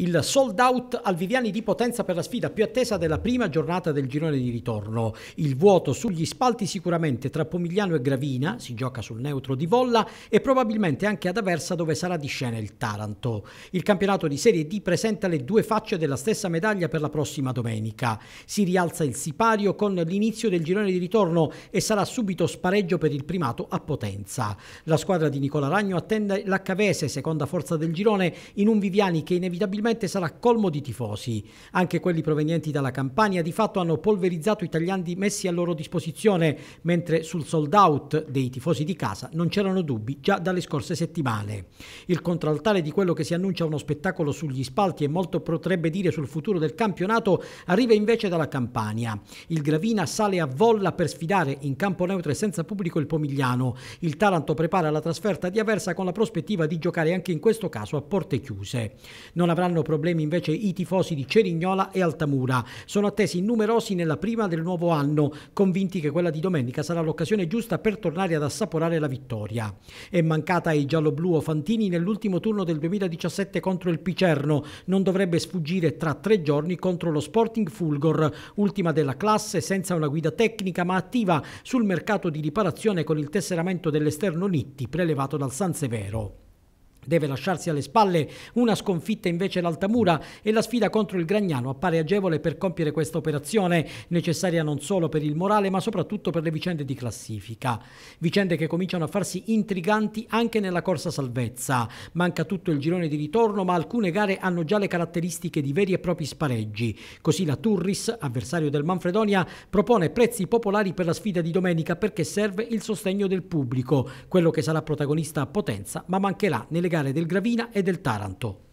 il sold out al Viviani di Potenza per la sfida più attesa della prima giornata del girone di ritorno. Il vuoto sugli spalti sicuramente tra Pomigliano e Gravina, si gioca sul neutro di Volla, e probabilmente anche ad Aversa dove sarà di scena il Taranto. Il campionato di Serie D presenta le due facce della stessa medaglia per la prossima domenica. Si rialza il sipario con l'inizio del girone di ritorno e sarà subito spareggio per il primato a Potenza. La squadra di Nicola Ragno attende la Cavese, seconda forza del girone, in un Viviani che inevitabilmente sicuramente sarà colmo di tifosi. Anche quelli provenienti dalla Campania di fatto hanno polverizzato i tagliandi messi a loro disposizione, mentre sul sold out dei tifosi di casa non c'erano dubbi già dalle scorse settimane. Il contraltare di quello che si annuncia uno spettacolo sugli spalti e molto potrebbe dire sul futuro del campionato arriva invece dalla Campania. Il Gravina sale a volla per sfidare in campo neutro e senza pubblico il Pomigliano. Il Taranto prepara la trasferta di Aversa con la prospettiva di giocare anche in questo caso a porte chiuse. Non avranno avranno problemi invece i tifosi di Cerignola e Altamura. Sono attesi numerosi nella prima del nuovo anno, convinti che quella di domenica sarà l'occasione giusta per tornare ad assaporare la vittoria. È mancata ai gialloblu Fantini nell'ultimo turno del 2017 contro il Picerno, non dovrebbe sfuggire tra tre giorni contro lo Sporting Fulgor, ultima della classe senza una guida tecnica ma attiva sul mercato di riparazione con il tesseramento dell'esterno Nitti prelevato dal San Severo. Deve lasciarsi alle spalle una sconfitta invece l'Altamura e la sfida contro il Gragnano appare agevole per compiere questa operazione, necessaria non solo per il morale ma soprattutto per le vicende di classifica. Vicende che cominciano a farsi intriganti anche nella corsa salvezza. Manca tutto il girone di ritorno ma alcune gare hanno già le caratteristiche di veri e propri spareggi. Così la Turris, avversario del Manfredonia, propone prezzi popolari per la sfida di domenica perché serve il sostegno del pubblico, quello che sarà protagonista a Potenza ma mancherà nelle gare mondiale del Gravina e del Taranto.